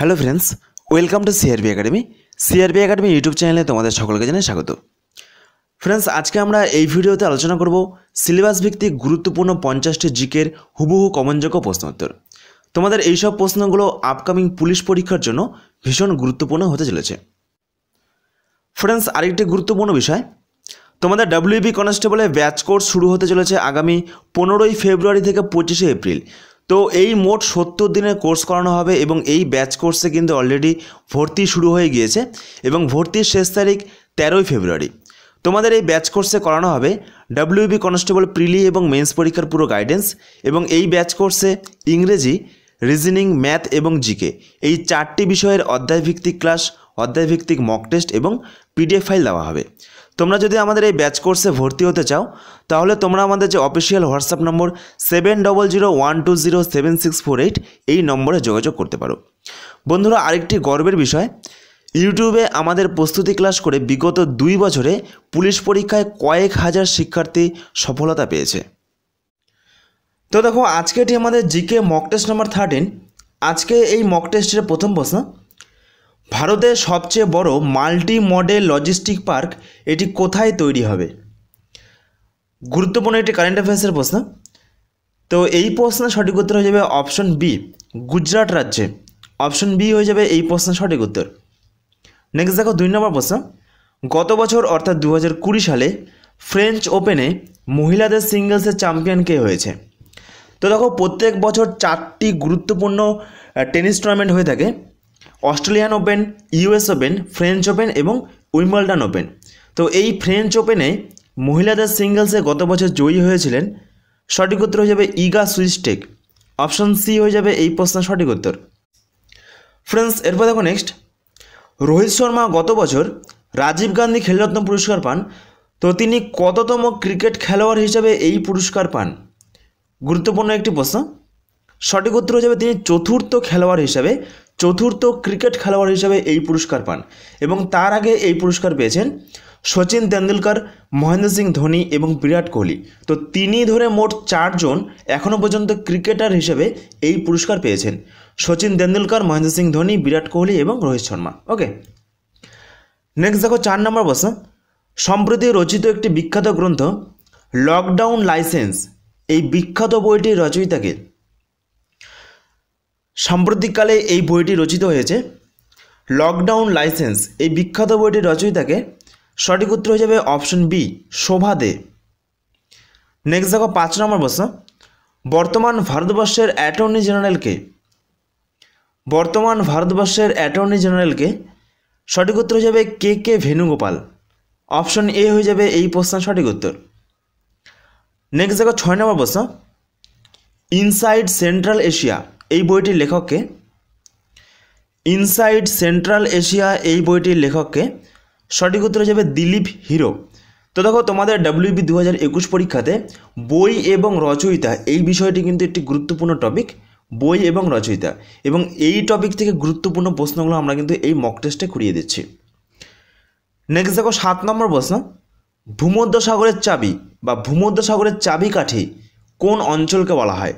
hello friends welcome to CRB academy CRB academy YouTube চ্যানেলে তোমাদের সকলকে জানাই স্বাগত ফ্রেন্ডস আজকে আমরা এই ভিডিওতে আলোচনা করব সিলেবাস ভিত্তিক গুরুত্বপূর্ণ পঞ্চাশটি জিকের হুবহু কমনযোগ্য প্রশ্নোত্তর তোমাদের এইসব প্রশ্নগুলো আপকামিং পুলিশ পরীক্ষার জন্য ভীষণ গুরুত্বপূর্ণ হতে চলেছে ফ্রেন্ডস আরেকটি গুরুত্বপূর্ণ বিষয় তোমাদের ডাব্লিউবি কনস্টেবলে ব্যাচ কোর্স শুরু হতে চলেছে আগামী পনেরোই ফেব্রুয়ারি থেকে পঁচিশে এপ্রিল তো এই মোট সত্তর দিনের কোর্স করানো হবে এবং এই ব্যাচ কোর্সে কিন্তু অলরেডি ভর্তি শুরু হয়ে গিয়েছে এবং ভর্তির শেষ তারিখ তেরোই ফেব্রুয়ারি তোমাদের এই ব্যাচ কোর্সে করানো হবে ডাব্লিউবি কনস্টেবল প্রিলি এবং মেন্স পরীক্ষার পুরো গাইডেন্স এবং এই ব্যাচ কোর্সে ইংরেজি রিজনিং ম্যাথ এবং জিকে এই চারটি বিষয়ের অধ্যায়ভিত্তিক ক্লাস অধ্যায়ভিত্তিক মক টেস্ট এবং পিডিএফ ফাইল দেওয়া হবে তোমরা যদি আমাদের এই ব্যাচ কোর্সে ভর্তি হতে চাও তাহলে তোমরা আমাদের যে official WhatsApp number seven double zero one two zero seven six four eight এই নম্বরে যোগাযোগ করতে পারো বন্ধুরা আরেকটি গর্বের বিষয় ইউটিউবে আমাদের প্রস্তুতি ক্লাস করে বিগত দুই বছরে পুলিশ পরীক্ষায় কয়েক হাজার শিক্ষার্থী সফলতা পেয়েছে তো দেখো আজকে এটি আমাদের GK mock test number thirteen আজকে এই মক টেস্টের প্রথম প্রশ্ন ভারতের সবচেয়ে বড় মাল্টি মডেল লজিস্টিক পার্ক এটি কোথায় তৈরি হবে গুরুত্বপূর্ণ একটি কারেন্ট অ্যাফেয়ার্সের প্রশ্ন তো এই প্রশ্নের সঠিক উত্তর হয়ে যাবে অপশন বি গুজরাট রাজ্যে অপশন বি হয়ে যাবে এই প্রশ্নের সঠিক উত্তর নেক্সট দেখো দুই নম্বর প্রশ্ন গত বছর অর্থাৎ দু সালে ফ্রেঞ্চ ওপেনে মহিলাদের সিঙ্গলসের চ্যাম্পিয়ন কে হয়েছে তো দেখো প্রত্যেক বছর চারটি গুরুত্বপূর্ণ টেনিস টুর্নামেন্ট হয়ে থাকে Australian open US open French open এবং উইম্বলডন ওপেন তো এই ফ্রেঞ্চ ওপেনে মহিলাদের সিঙ্গলসে গত বছর জয়ী হয়েছিলেন সঠিক উত্তর হয়ে যাবে ইগা সুইস্টেক অপশন সি হয়ে যাবে এই প্রশ্নের সঠিক উত্তর ফ্রেন্ডস এরপর দেখো নেক্সট রোহিত শর্মা গত বছর রাজীব গান্ধী খেলরত্ন পুরস্কার পান তো তিনি কততম ক্রিকেট খেলোয়াড় হিসাবে এই পুরস্কার পান গুরুত্বপূর্ণ একটি প্রশ্ন সঠিক উত্তর হয়ে যাবে তিনি চতুর্থ খেলোয়াড় হিসাবে চতুর্থ ক্রিকেট খেলোয়াড় হিসেবে এই পুরস্কার পান এবং তার আগে এই পুরস্কার পেয়েছেন সচিন তেন্ডুলকর মহেন্দ্র সিং ধোনি এবং বিরাট কোহলি তো তিনি ধরে মোট চারজন এখনও পর্যন্ত ক্রিকেটার হিসেবে এই পুরস্কার পেয়েছেন সচিন তেন্ডুলকর মহেন্দ্র সিং ধোনি বিরাট কোহলি এবং রোহিত শর্মা ওকে নেক্সট দেখো চার নম্বর প্রশ্ন সম্প্রতি রচিত একটি বিখ্যাত গ্রন্থ লকডাউন লাইসেন্স এই বিখ্যাত বইটির রচয়িতাকে সাম্প্রতিককালে এই বইটি রচিত হয়েছে লকডাউন লাইসেন্স এই বিখ্যাত বইটির রচয়িতাকে সঠিক উত্তর হয়ে যাবে option B Shobha De next দেখো পাঁচ নম্বর প্রশ্ন বর্তমান ভারতবর্ষের অ্যাটর্নি জেনারেলকে বর্তমান ভারতবর্ষের অ্যাটর্নি জেনারেলকে সঠিক উত্তর হয়ে যাবে কে কে ভেনুগোপাল অপশন এ হয়ে যাবে এই প্রশ্নের সঠিক উত্তর নেক্সট দেখো ছয় নম্বর প্রশ্ন ইনসাইড সেন্ট্রাল এশিয়া এই বইটির লেখককে ইনসাইড সেন্ট্রাল এশিয়া এই বইটির লেখককে সঠিক উত্তর হিসেবে দিলীপ হিরো তো দেখো তোমাদের ডাব্লিউবি দু হাজার একুশ পরীক্ষাতে বই এবং রচয়িতা এই বিষয়টি কিন্তু একটি গুরুত্বপূর্ণ টপিক বই এবং রচয়িতা এবং এই টপিক থেকে গুরুত্বপূর্ণ প্রশ্নগুলো আমরা কিন্তু এই মক টেস্টে ঘুরিয়ে দিচ্ছি নেক্সট দেখো সাত নম্বর প্রশ্ন ভূমধ্যসাগরের চাবি বা ভূমধ্যসাগরের কাঠি কোন অঞ্চলকে বলা হয়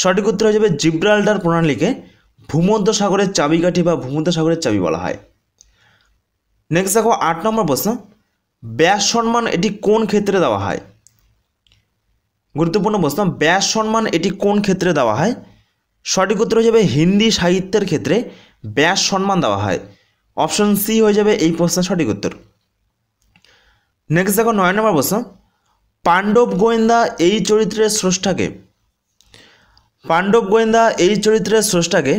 সঠিক উত্তর হয়ে যাবে জিব্রাল্টার প্রণালীকে ভূমধ্য সাগরের চাবিকাঠি বা ভূমধ্য সাগরের চাবি বলা হয় নেক্সট দেখো আট নম্বর প্রশ্ন ব্যাস সম্মান এটি কোন ক্ষেত্রে দেওয়া হয় গুরুত্বপূর্ণ প্রশ্ন ব্যাস সম্মান এটি কোন ক্ষেত্রে দেওয়া হয় সঠিক উত্তর হয়ে যাবে হিন্দি সাহিত্যের ক্ষেত্রে ব্যাস সম্মান দেওয়া হয় অপশন সি হয়ে যাবে এই প্রশ্নের সঠিক উত্তর নেক্সট দেখো নয় নম্বর প্রশ্ন পাণ্ডব গোয়েন্দা এই চরিত্রের স্রষ্টাকে পাণ্ডব গোয়েন্দা এই চরিত্রের স্রষ্টাকে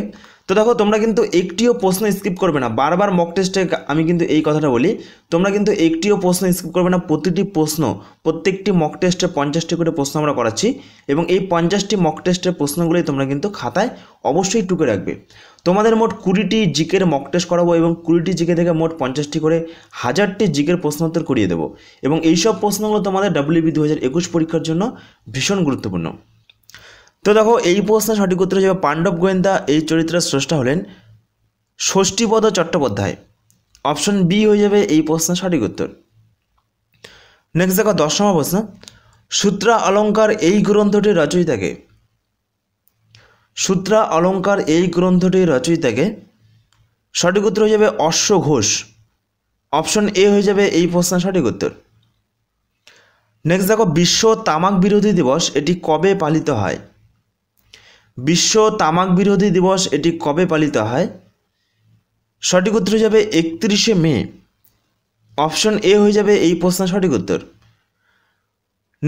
তো দেখো তোমরা কিন্তু একটিও প্রশ্ন স্কিপ করবে না বারবার মক টেস্টে আমি কিন্তু এই কথাটা বলি তোমরা কিন্তু একটিও প্রশ্ন স্কিপ করবে না প্রতিটি প্রশ্ন প্রত্যেকটি মক টেস্টে পঞ্চাশটি করে প্রশ্ন আমরা করাচ্ছি এবং এই পঞ্চাশটি মক টেস্টের প্রশ্নগুলোই তোমরা কিন্তু খাতায় অবশ্যই টুকে রাখবে তোমাদের মোট কুড়িটি জিকের মক টেস্ট করাবো এবং কুড়িটি জিকে থেকে মোট পঞ্চাশটি করে হাজারটি জিকের প্রশ্নোত্তর করিয়ে দেবো এবং এইসব প্রশ্নগুলো তোমাদের ডাব্লিউবি দু হাজার একুশ পরীক্ষার জন্য ভীষণ গুরুত্বপূর্ণ তো দেখো এই প্রশ্নের সঠিক উত্তর হিসেবে পাণ্ডব গোয়েন্দা এই চরিত্রের স্রষ্টা হলেন ষষ্ঠীপদ চট্টোপাধ্যায় অপশন বি হয়ে যাবে এই প্রশ্নের সঠিক উত্তর নেক্সট দেখো দশম প্রশ্ন সূত্রা অলঙ্কার এই গ্রন্থটির রচয়িতাকে সূত্রা অলঙ্কার এই গ্রন্থটির রচয়িতাকে সঠিক উত্তর হয়ে যাবে অশ্ব ঘোষ অপশন এ হয়ে যাবে এই প্রশ্নের সঠিক উত্তর নেক্সট দেখো বিশ্ব তামাক বিরোধী দিবস এটি কবে পালিত হয় বিশ্ব তামাক বিরোধী দিবস এটি কবে পালিত হয় সঠিক উত্তর হয়ে যাবে একত্রিশে মে অপশন এ হয়ে যাবে এই প্রশ্ন সঠিক উত্তর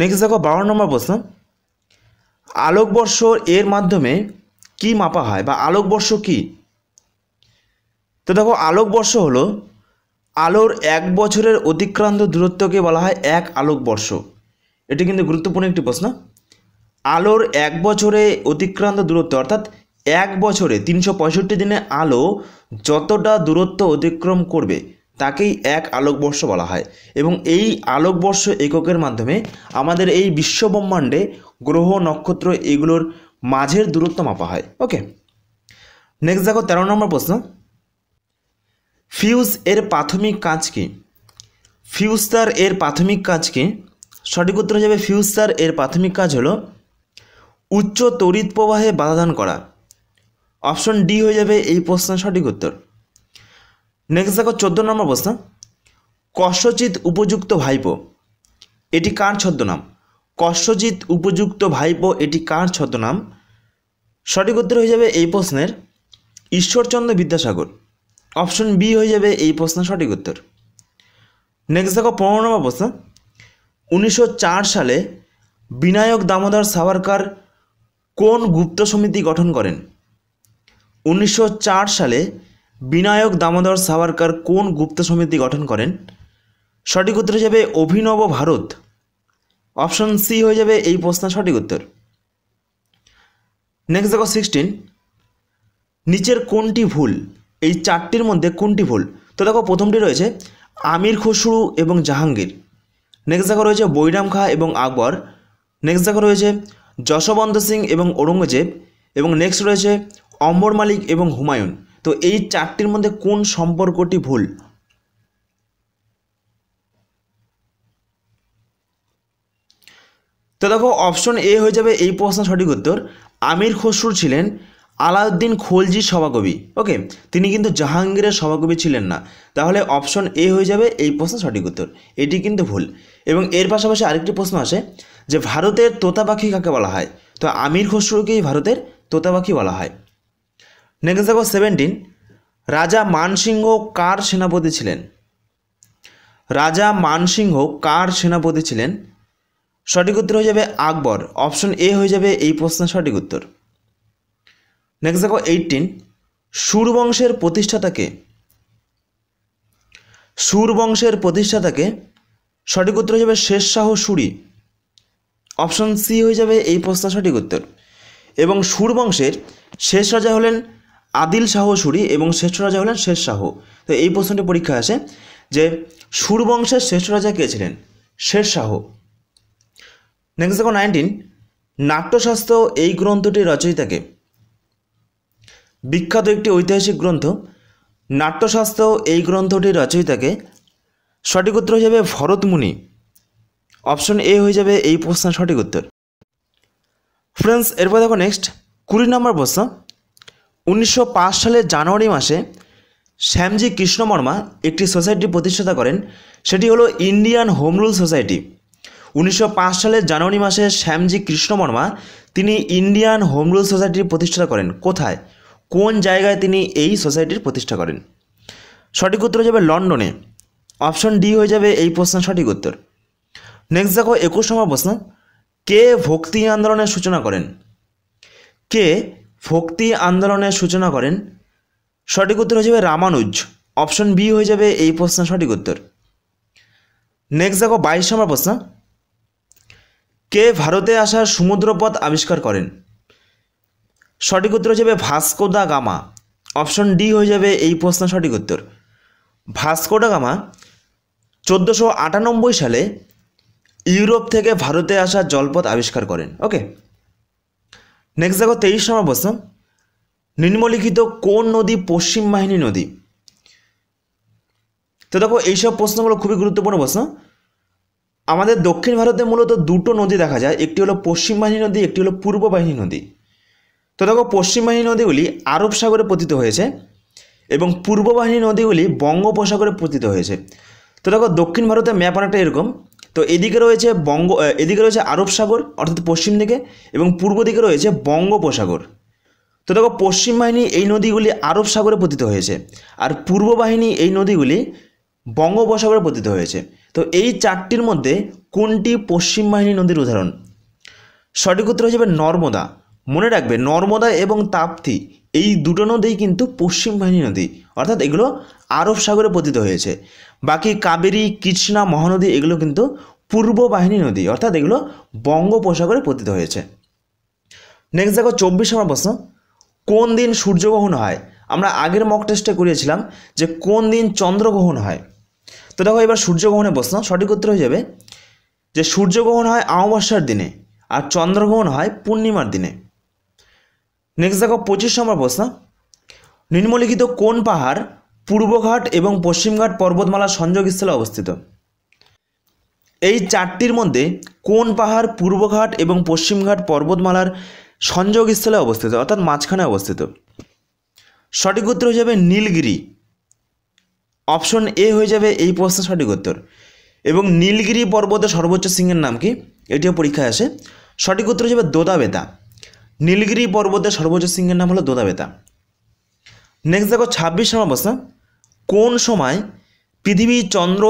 নেক্সট দেখো বারো নম্বর প্রশ্ন আলোকবর্ষ এর মাধ্যমে কি মাপা হয় বা আলোকবর্ষ কি তো দেখো আলোকবর্ষ হলো আলোর এক বছরের অতিক্রান্ত দূরত্বকে বলা হয় এক আলোকবর্ষ এটি কিন্তু গুরুত্বপূর্ণ একটি প্রশ্ন আলোর এক বছরে অতিক্রান্ত দূরত্ব অর্থাৎ এক বছরে তিনশো পঁয়ষট্টি দিনে আলো যতটা দূরত্ব অতিক্রম করবে তাকেই এক আলোকবর্ষ বলা হয় এবং এই আলোকবর্ষ এককের মাধ্যমে আমাদের এই বিশ্বব্রহ্মাণ্ডে গ্রহ নক্ষত্র এগুলোর মাঝের দূরত্ব মাপা হয় ওকে নেক্সট দেখো তেরো নম্বর প্রশ্ন ফিউজ এর প্রাথমিক কাজ কি ফিউজ তার এর প্রাথমিক কাজ কি সঠিক উত্তর হিসাবে ফিউজ তার এর প্রাথমিক কাজ হলো উচ্চ তড়িৎ প্রবাহে বাধাদান করা অপশন ডি হয়ে যাবে এই প্রশ্নের সঠিক উত্তর নেক্সট দেখো চোদ্দ নম্বর প্রশ্ন কষ্টচিৎ উপযুক্ত ভাইপো এটি কার ছদ্মনাম কষ্টজিৎ উপযুক্ত ভাইপো এটি কার ছদ্মনাম সঠিক উত্তর হয়ে যাবে এই প্রশ্নের ঈশ্বরচন্দ্র বিদ্যাসাগর অপশন বি হয়ে যাবে এই প্রশ্নের সঠিক উত্তর নেক্সট দেখো পনেরো নম্বর প্রশ্ন উনিশশো সালে বিনায়ক দামোদর সাভারকার কোন গুপ্ত সমিতি গঠন করেন উনিশশো সালে বিনায়ক দামোদর সাভারকার কোন গুপ্ত সমিতি গঠন করেন সঠিক উত্তর হিসাবে অভিনব ভারত অপশন সি হয়ে যাবে এই প্রশ্ন সঠিক উত্তর নেক্সট দেখো সিক্সটিন নিচের কোনটি ভুল এই চারটির মধ্যে কোনটি ভুল তো দেখো প্রথমটি রয়েছে আমির খসরু এবং জাহাঙ্গীর নেক্সট দেখো রয়েছে বৈরাম খাঁ এবং আকবর নেক্সট দেখো রয়েছে যশবন্ত সিং এবং ঔরঙ্গজেব এবং নেক্সট রয়েছে অম্বর মালিক এবং হুমায়ুন তো এই চারটির মধ্যে কোন সম্পর্কটি ভুল তো দেখো অপশন এ হয়ে যাবে এই প্রশ্ন সঠিক উত্তর আমির খসরু ছিলেন আলাউদ্দিন খোলজি সভাকবি ওকে তিনি কিন্তু জাহাঙ্গীরের সভাকবি ছিলেন না তাহলে অপশন এ হয়ে যাবে এই প্রশ্ন সঠিক উত্তর এটি কিন্তু ভুল এবং এর পাশাপাশি আরেকটি প্রশ্ন আছে যে ভারতের তোতা পাখি কাকে বলা হয় তো আমির খসরুকেই ভারতের তোতা পাখি বলা হয় নেক্সট দেখো সেভেন্টিন রাজা মানসিংহ কার সেনাপতি ছিলেন রাজা মানসিংহ কার সেনাপতি ছিলেন সঠিক উত্তর হয়ে যাবে আকবর অপশন এ হয়ে যাবে এই প্রশ্নের সঠিক উত্তর নেক্সট দেখো এইটিন সুরবংশের প্রতিষ্ঠাতাকে সুরবংশের প্রতিষ্ঠাতাকে সঠিক উত্তর হয়ে যাবে শেষ শাহ সুরি অপশন সি হয়ে যাবে এই প্রশ্ন সঠিক উত্তর এবং সুর বংশের শেষ রাজা হলেন আদিল শাহ সুরি এবং শ্রেষ্ঠ রাজা হলেন শেষ শাহ তো এই প্রশ্নটি পরীক্ষা আসে যে সুর বংশের শ্রেষ্ঠ রাজা কে ছিলেন শেষ শাহ নেক্সট দেখো নাইনটিন নাট্যশাস্ত্র এই গ্রন্থটি রচয়িতাকে বিখ্যাত একটি ঐতিহাসিক গ্রন্থ নাট্যশাস্ত্র এই গ্রন্থটির রচয়িতাকে সঠিক উত্তর হিসাবে ভরতমুনি অপশন এ হয়ে যাবে এই প্রশ্ন সঠিক উত্তর ফ্রেন্ডস এরপর দেখো নেক্সট কুড়ি নম্বর প্রশ্ন উনিশশো সালের জানুয়ারি মাসে শ্যামজি কৃষ্ণবর্মা একটি সোসাইটি প্রতিষ্ঠাতা করেন সেটি হলো ইন্ডিয়ান হোম রুল সোসাইটি উনিশশো সালের জানুয়ারি মাসে শ্যামজি কৃষ্ণবর্মা তিনি ইন্ডিয়ান হোম রুল সোসাইটির প্রতিষ্ঠা করেন কোথায় কোন জায়গায় তিনি এই সোসাইটির প্রতিষ্ঠা করেন সঠিক উত্তর হয়ে যাবে লন্ডনে অপশন ডি হয়ে যাবে এই প্রশ্নের সঠিক উত্তর নেক্সট দেখো একুশ নম্বর প্রশ্ন কে ভক্তি আন্দোলনের সূচনা করেন কে ভক্তি আন্দোলনের সূচনা করেন সঠিক উত্তর হয়ে যাবে রামানুজ অপশন বি হয়ে যাবে এই প্রশ্ন সঠিক উত্তর নেক্সট দেখো বাইশ নম্বর প্রশ্ন কে ভারতে আসার সমুদ্রপথ আবিষ্কার করেন সঠিক উত্তর হয়ে যাবে Vasco da Gama option D হয়ে যাবে এই প্রশ্ন সঠিক উত্তর ভাস্কো দা গামা চোদ্দোশো আটানব্বই সালে ইউরোপ থেকে ভারতে আসা জলপথ আবিষ্কার করেন ওকে নেক্সট দেখো তেইশ নম্বর প্রশ্ন নিম্নলিখিত কোন নদী পশ্চিম বাহিনী নদী তো দেখো এইসব প্রশ্নগুলো খুবই গুরুত্বপূর্ণ প্রশ্ন আমাদের দক্ষিণ ভারতে মূলত দুটো নদী দেখা যায় একটি হলো পশ্চিম বাহিনী নদী একটি হলো পূর্ব বাহিনী নদী তো দেখো পশ্চিম বাহিনী নদীগুলি আরব সাগরে পতিত হয়েছে এবং পূর্ব বাহিনী নদীগুলি বঙ্গোপসাগরে পতিত হয়েছে তো দেখো দক্ষিণ ভারতের ম্যাপ অনেকটা এরকম তো এদিকে রয়েছে বঙ্গ এদিকে রয়েছে আরব সাগর অর্থাৎ পশ্চিম দিকে এবং পূর্ব দিকে রয়েছে বঙ্গোপসাগর তো দেখো পশ্চিম বাহিনী এই নদীগুলি আরব সাগরে পতিত হয়েছে আর পূর্ব বাহিনী এই নদীগুলি বঙ্গোপসাগরে পতিত হয়েছে তো এই চারটির মধ্যে কোনটি পশ্চিম বাহিনী নদীর উদাহরণ সঠিক উত্তর হিসেবে নর্মদা মনে রাখবে নর্মদা এবং তাপ্তি এই দুটো নদী কিন্তু পশ্চিম বাহিনী নদী অর্থাৎ এগুলো আরব সাগরে পতিত হয়েছে বাকি কাবেরী কৃষ্ণা মহানদী এগুলো কিন্তু পূর্ব বাহিনী নদী অর্থাৎ এগুলো বঙ্গোপসাগরে পতিত হয়েছে নেক্সট দেখো চব্বিশ নম্বর প্রশ্ন কোন দিন সূর্যগ্রহণ হয় আমরা আগের মক টেস্টে করিয়েছিলাম যে কোন দিন চন্দ্রগ্রহণ হয় তো দেখো এবার সূর্যগ্রহণের প্রশ্ন সঠিক উত্তর হয়ে যাবে যে সূর্যগ্রহণ হয় অমাবস্যার দিনে আর চন্দ্রগ্রহণ হয় পূর্ণিমার দিনে নেক্সট দেখো পঁচিশ নম্বর প্রশ্ন নিম্নলিখিত কোন পাহাড় পূর্বঘাট এবং পশ্চিমঘাট পর্বতমালার সংযোগস্থলে অবস্থিত এই চারটির মধ্যে কোন পাহাড় পূর্বঘাট এবং পশ্চিমঘাট পর্বতমালার সংযোগস্থলে অবস্থিত অর্থাৎ মাঝখানে অবস্থিত সঠিক উত্তর হয়ে যাবে নীলগিরি অপশন এ হয়ে যাবে এই প্রশ্নের সঠিক উত্তর এবং নীলগিরি পর্বতের সর্বোচ্চ সিংহের নাম কি এটিও পরীক্ষায় আসে সঠিক উত্তর হয়ে যাবে দোদাবেতা নীলগিরি পর্বতের সর্বোচ্চ সিংহের নাম হলো দোদাবেতা নেক্সট দেখো ছাব্বিশ নম্বর প্রশ্ন কোন সময় পৃথিবী চন্দ্র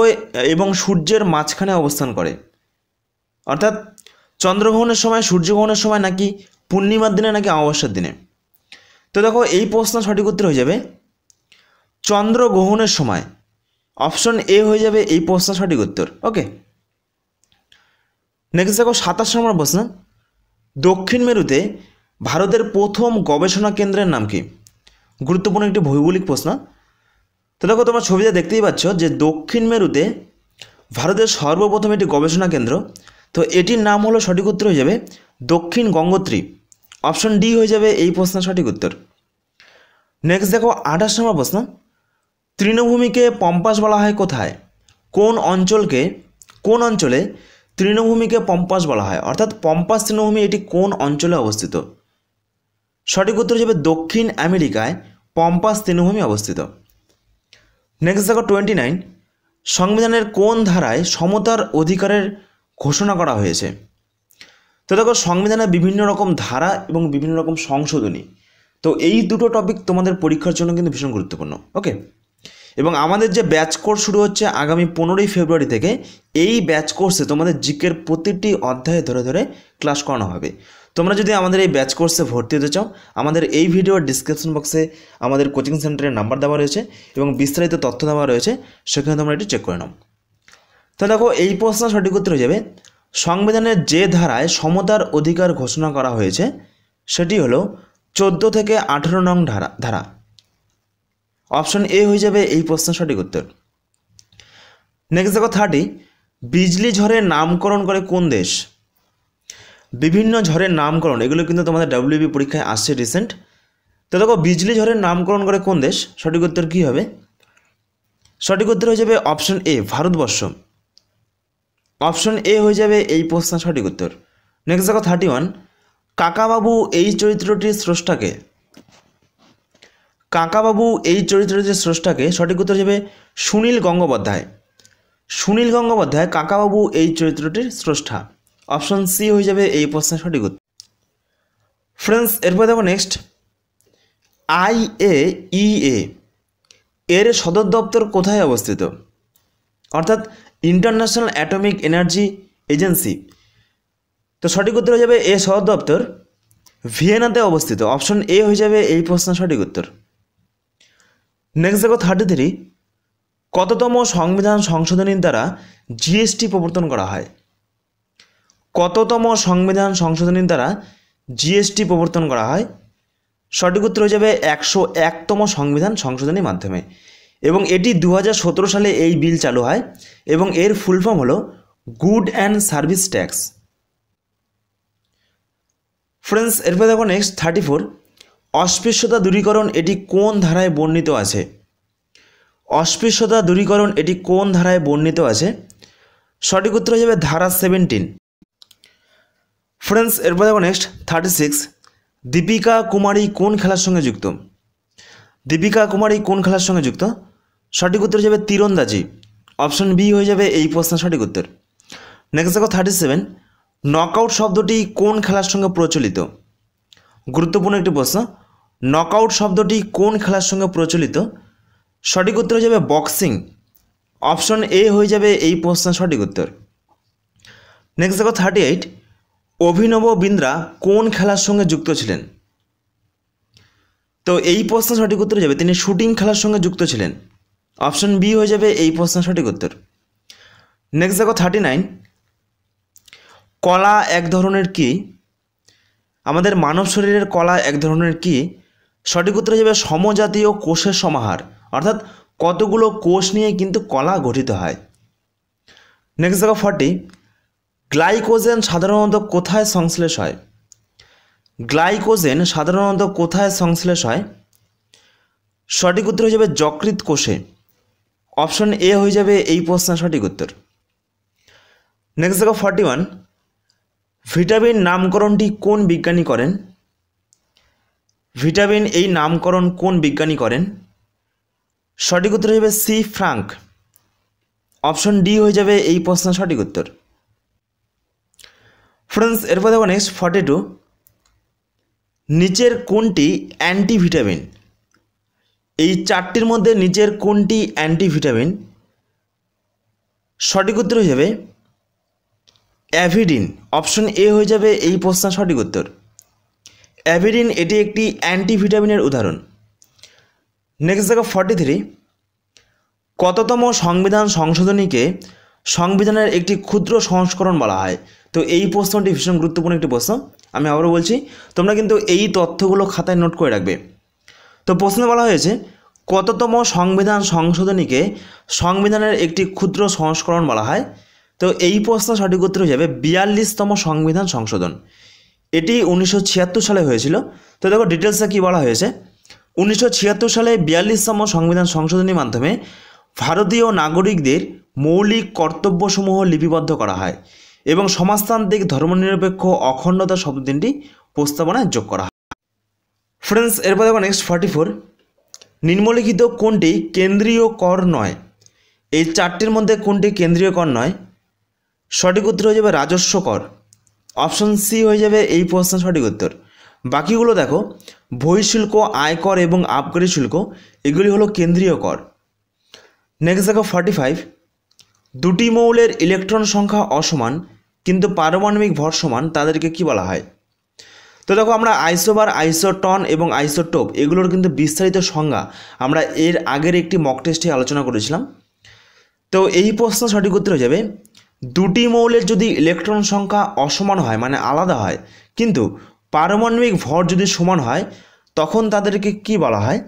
এবং সূর্যের মাঝখানে অবস্থান করে অর্থাৎ চন্দ্রগ্রহণের সময় সূর্যগ্রহণের সময় নাকি পূর্ণিমার দিনে নাকি অমাবস্যার দিনে তো দেখো এই প্রশ্ন সঠিক উত্তর হয়ে যাবে চন্দ্রগ্রহণের সময় অপশন এ হয়ে যাবে এই প্রশ্ন সঠিক উত্তর ওকে নেক্সট দেখো সাতাশ নম্বর প্রশ্ন দক্ষিণ মেরুতে ভারতের প্রথম গবেষণা কেন্দ্রের নাম কি গুরুত্বপূর্ণ একটি ভৌগোলিক প্রশ্ন তো দেখো তোমরা ছবিতে দেখতেই পাচ্ছ যে দক্ষিণ মেরুতে ভারতের সর্বপ্রথম একটি গবেষণা কেন্দ্র তো এটির নাম হলো সঠিক উত্তর হয়ে যাবে দক্ষিণ গঙ্গোত্রী অপশন ডি হয়ে যাবে এই প্রশ্ন সঠিক উত্তর নেক্সট দেখো আঠাশ নম্বর প্রশ্ন তৃণভূমিকে পম্পাস বলা হয় কোথায় কোন অঞ্চলকে কোন অঞ্চলে তৃণভূমিকে পম্পাস বলা হয় অর্থাৎ পম্পাস তৃণভূমি এটি কোন অঞ্চলে অবস্থিত সঠিক উত্তর হিসেবে দক্ষিণ আমেরিকায় পম্পাস তৃণভূমি অবস্থিত নেক্সট দেখো টোয়েন্টি নাইন সংবিধানের কোন ধারায় সমতার অধিকারের ঘোষণা করা হয়েছে তো দেখো সংবিধানের বিভিন্ন রকম ধারা এবং বিভিন্ন রকম সংশোধনী তো এই দুটো টপিক তোমাদের পরীক্ষার জন্য কিন্তু ভীষণ গুরুত্বপূর্ণ ওকে এবং আমাদের যে ব্যাচ কোর্স শুরু হচ্ছে আগামী পনেরোই ফেব্রুয়ারি থেকে এই ব্যাচ কোর্সে তোমাদের জিকের প্রতিটি অধ্যায়ে ধরে ধরে ক্লাস করানো হবে তোমরা যদি আমাদের এই ব্যাচ কোর্সে ভর্তি হতে চাও আমাদের এই ভিডিওর ডিসক্রিপশন বক্সে আমাদের কোচিং সেন্টারের নাম্বার দেওয়া রয়েছে এবং বিস্তারিত তথ্য দেওয়া রয়েছে সেখানে তোমরা এটি চেক করে নাও তো দেখো এই প্রশ্ন সঠিক উত্তর হয়ে যাবে সংবিধানের যে ধারায় সমতার অধিকার ঘোষণা করা হয়েছে সেটি হলো চোদ্দো থেকে আঠেরো নং ধারা ধারা অপশন এ হয়ে যাবে এই প্রশ্ন সঠিক উত্তর নেক্সট দেখো থার্টি বিজলি ঝড়ে নামকরণ করে কোন দেশ বিভিন্ন ঝড়ের নামকরণ এগুলো কিন্তু তোমাদের ডাব্লিউবি পরীক্ষায় আসছে রিসেন্ট তো দেখো বিজলি ঝড়ের নামকরণ করে কোন দেশ সঠিক উত্তর কী হবে সঠিক উত্তর হয়ে যাবে option A Bharatvarsha option A হয়ে যাবে এই প্রশ্ন সঠিক উত্তর নেক্সট দেখো থার্টি ওয়ান কাকাবাবু এই চরিত্রটির স্রষ্টাকে কাকাবাবু এই চরিত্রটির স্রষ্টাকে সঠিক উত্তর হিসেবে সুনীল গঙ্গোপাধ্যায় সুনীল গঙ্গোপাধ্যায় কাকাবাবু এই চরিত্রটির স্রষ্টা অপশন সি হয়ে যাবে এই প্রশ্নের সঠিক উত্তর ফ্রেন্ডস এরপর দেখো নেক্সট আই এ ই এ এর সদর দপ্তর কোথায় অবস্থিত অর্থাৎ ইন্টারন্যাশনাল অ্যাটমিক এনার্জি এজেন্সি তো সঠিক উত্তর হয়ে যাবে এ সদর দপ্তর ভিয়েনাতে অবস্থিত অপশন এ হয়ে যাবে এই প্রশ্নের সঠিক উত্তর নেক্সট দেখো থার্টি থ্রি কততম সংবিধান সংশোধনীর দ্বারা জিএসটি প্রবর্তন করা হয় কততম সংবিধান সংশোধনীর দ্বারা জিএসটি প্রবর্তন করা হয় সঠিক উত্তর হয়ে যাবে একশো একতম সংবিধান সংশোধনীর মাধ্যমে এবং এটি দু সালে এই বিল চালু হয় এবং এর ফুল ফর্ম হলো good and service tax friends এরপর দেখো নেক্সট থার্টি ফোর অস্পৃশ্যতা দূরীকরণ এটি কোন ধারায় বর্ণিত আছে অস্পৃশ্যতা দূরীকরণ এটি কোন ধারায় বর্ণিত আছে সঠিক উত্তর হয়ে যাবে ধারা সেভেন্টিন ফ্রেন্ডস এরপর দেখো next thirty six Deepika Kumari কোন খেলার সঙ্গে যুক্ত দীপিকা কুমারী কোন খেলার সঙ্গে যুক্ত সঠিক উত্তর হয়ে যাবে তীরন্দাজি অপশন বি হয়ে যাবে এই প্রশ্নের সঠিক উত্তর নেক্সট দেখো থার্টি সেভেন নকআউট শব্দটি কোন খেলার সঙ্গে প্রচলিত গুরুত্বপূর্ণ একটি প্রশ্ন নকআউট শব্দটি কোন খেলার সঙ্গে প্রচলিত সঠিক উত্তর হয়ে যাবে বক্সিং অপশন এ হয়ে যাবে এই প্রশ্নের সঠিক উত্তর নেক্সট দেখো থার্টি এইট অভিনব বিন্দ্রা কোন খেলার সঙ্গে যুক্ত ছিলেন তো এই প্রশ্ন সঠিক উত্তর যাবে তিনি শুটিং খেলার সঙ্গে যুক্ত ছিলেন অপশন বি হয়ে যাবে এই প্রশ্ন সঠিক উত্তর নেক্সট দেখো থার্টি নাইন কলা এক ধরনের কি আমাদের মানব শরীরের কলা এক ধরনের কি সঠিক উত্তর যাবে সমজাতীয় কোষের সমাহার অর্থাৎ কতগুলো কোষ নিয়ে কিন্তু কলা গঠিত হয় নেক্সট দেখো ফর্টি গ্লাইকোজেন সাধারণত কোথায় সংশ্লেষ হয় গ্লাইকোজেন সাধারণত কোথায় সংশ্লেষ হয় সঠিক উত্তর হয়ে যাবে যকৃত কোষে অপশন এ হয়ে যাবে এই প্রশ্নের সঠিক উত্তর নেক্সট দেখো ফর্টি ওয়ান ভিটামিন নামকরণটি কোন বিজ্ঞানী করেন ভিটামিন এই নামকরণ কোন বিজ্ঞানী করেন সঠিক উত্তর হয়ে যাবে সি ফ্রাঙ্ক অপশন ডি হয়ে যাবে এই প্রশ্নের সঠিক উত্তর ফ্রেন্ডস এরপর দেখো নেক্সট ফর্টি টু নিচের কোনটি অ্যান্টি ভিটামিন এই চারটির মধ্যে নিচের কোনটি অ্যান্টি ভিটামিন সঠিক উত্তর হয়ে যাবে অ্যাভিডিন অপশন এ হয়ে যাবে এই প্রশ্ন সঠিক উত্তর অ্যাভিডিন এটি একটি অ্যান্টি ভিটামিনের উদাহরণ নেক্সট দেখো ফর্টি থ্রি কততম সংবিধান সংশোধনীকে সংবিধানের একটি ক্ষুদ্র সংস্করণ বলা হয় তো এই প্রশ্নটি ভীষণ গুরুত্বপূর্ণ একটি প্রশ্ন আমি আবারও বলছি তোমরা কিন্তু এই তথ্যগুলো খাতায় নোট করে রাখবে তো প্রশ্নে বলা হয়েছে কততম সংবিধান সংশোধনীকে সংবিধানের একটি ক্ষুদ্র সংস্করণ বলা হয় তো এই প্রশ্ন সঠিক উত্তর হিসেবে বিয়াল্লিশতম সংবিধান সংশোধন এটি উনিশশো সালে হয়েছিল তো দেখো ডিটেলসে কী বলা হয়েছে উনিশশো সালে বিয়াল্লিশতম সংবিধান সংশোধনীর মাধ্যমে ভারতীয় নাগরিকদের মৌলিক কর্তব্যসমূহ লিপিবদ্ধ করা হয় এবং সমাজতান্ত্রিক ধর্মনিরপেক্ষ অখণ্ডতা দিনটি প্রস্তাবনায় যোগ করা হয় ফ্রেন্ডস এরপর দেখো নেক্সট ফর্টি ফোর নিম্নলিখিত কোনটি কেন্দ্রীয় কর নয় এই চারটির মধ্যে কোনটি কেন্দ্রীয় কর নয় সঠিক উত্তর হয়ে যাবে রাজস্ব কর অপশন সি হয়ে যাবে এই প্রশ্নের সঠিক উত্তর বাকিগুলো দেখো বহিঃশুল্ক আয়কর এবং আবকারী শুল্ক এগুলি হলো কেন্দ্রীয় কর নেক্সট দেখো ফর্টি ফাইভ দুটি মৌলের ইলেকট্রন সংখ্যা অসমান কিন্তু পারমাণবিক ভর সমান তাদেরকে কি বলা হয় তো দেখো আমরা আইসোবার আইসোটন এবং আইসোটোপ এগুলোর কিন্তু বিস্তারিত সংজ্ঞা আমরা এর আগের একটি মক টেস্টে আলোচনা করেছিলাম তো এই প্রশ্ন সঠিক উত্তর হয়ে যাবে দুটি মৌলের যদি ইলেকট্রন সংখ্যা অসমান হয় মানে আলাদা হয় কিন্তু পারমাণবিক ভর যদি সমান হয় তখন তাদেরকে কি বলা হয়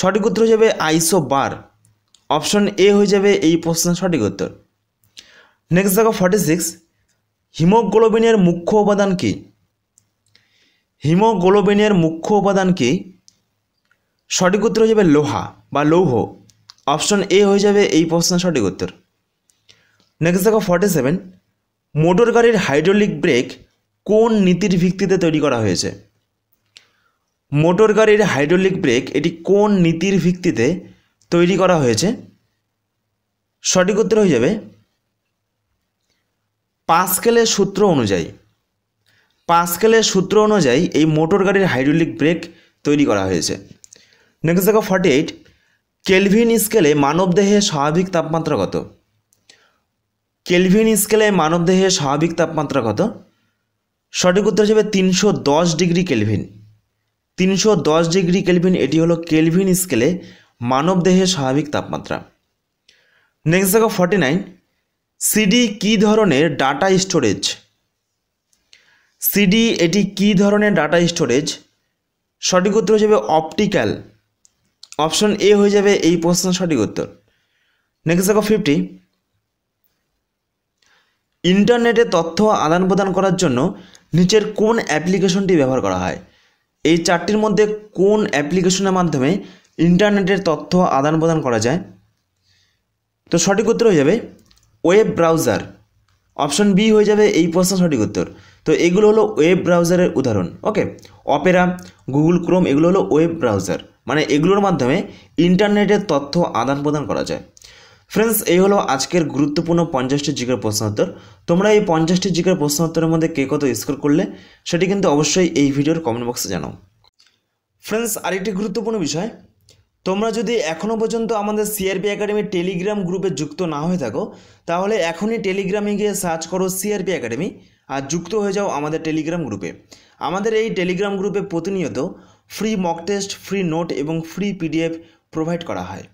সঠিক উত্তর হয়ে যাবে আইসো বার অপশন এ হয়ে যাবে এই প্রশ্নের সঠিক উত্তর নেক্সট দেখো ফর্টি সিক্স হিমোগ্লোবিনের মুখ্য উপাদান কি হিমোগ্লোবিনের মুখ্য উপাদান কি সঠিক উত্তর হয়ে যাবে লোহা বা লৌহ অপশন এ হয়ে যাবে এই প্রশ্নের সঠিক উত্তর নেক্সট দেখো ফর্টি সেভেন মোটর গাড়ির হাইড্রোলিক ব্রেক কোন নীতির ভিত্তিতে তৈরি করা হয়েছে মোটর গাড়ির হাইড্রোলিক ব্রেক এটি কোন নীতির ভিত্তিতে তৈরি করা হয়েছে সঠিক উত্তর হয়ে যাবে পাঁচকেলের সূত্র অনুযায়ী পাঁচকেলের সূত্র অনুযায়ী এই মোটর গাড়ির হাইড্রোলিক ব্রেক তৈরি করা হয়েছে নেক্সট দেখো ফর্টি এইট কেলভিন স্কেলে মানবদেহে স্বাভাবিক তাপমাত্রা কত কেলভিন স্কেলে মানবদেহে স্বাভাবিক তাপমাত্রা কত সঠিক উত্তর হিসেবে তিনশো দশ ডিগ্রি কেলভিন তিনশো দশ ডিগ্রি কেলভিন এটি হলো কেলভিন স্কেলে মানবদেহে স্বাভাবিক তাপমাত্রা নেক্সট দেখো ফর্টি নাইন সিডি কি ধরনের ডাটা স্টোরেজ সিডি এটি কি ধরনের ডাটা স্টোরেজ সঠিক উত্তর হিসেবে অপটিক্যাল অপশন এ হয়ে যাবে এই প্রশ্ন সঠিক উত্তর নেক্সট দেখো ফিফটি ইন্টারনেটে তথ্য আদান প্রদান করার জন্য নিচের কোন অ্যাপ্লিকেশনটি ব্যবহার করা হয় এই চারটির মধ্যে কোন অ্যাপ্লিকেশনের মাধ্যমে ইন্টারনেটের তথ্য আদান প্রদান করা যায় তো সঠিক উত্তর হয়ে যাবে ওয়েব ব্রাউজার অপশন বি হয়ে যাবে এই প্রশ্ন সঠিক উত্তর তো এগুলো হলো ওয়েব ব্রাউজারের উদাহরণ ওকে অপেরা গুগল ক্রোম এগুলো হলো ওয়েব ব্রাউজার মানে এগুলোর মাধ্যমে ইন্টারনেটের তথ্য আদান প্রদান করা যায় ফ্রেন্ডস এই হলো আজকের গুরুত্বপূর্ণ পঞ্চাশটি জিকের প্রশ্নোত্তর তোমরা এই পঞ্চাশটি জিকের প্রশ্নোত্তরের মধ্যে কে কত স্কোর করলে সেটি কিন্তু অবশ্যই এই ভিডিওর কমেন্ট বক্সে জানাও ফ্রেন্ডস আরেকটি গুরুত্বপূর্ণ বিষয় তোমরা যদি এখনও পর্যন্ত আমাদের সিআরপি একাডেমি টেলিগ্রাম গ্রুপে যুক্ত না হয়ে থাকো তাহলে এখনই টেলিগ্রামে গিয়ে সার্চ করো সিআরপি একাডেমি আর যুক্ত হয়ে যাও আমাদের টেলিগ্রাম গ্রুপে আমাদের এই টেলিগ্রাম গ্রুপে প্রতিনিয়ত free mock test free note এবং ফ্রি পিডিএফ প্রোভাইড করা হয়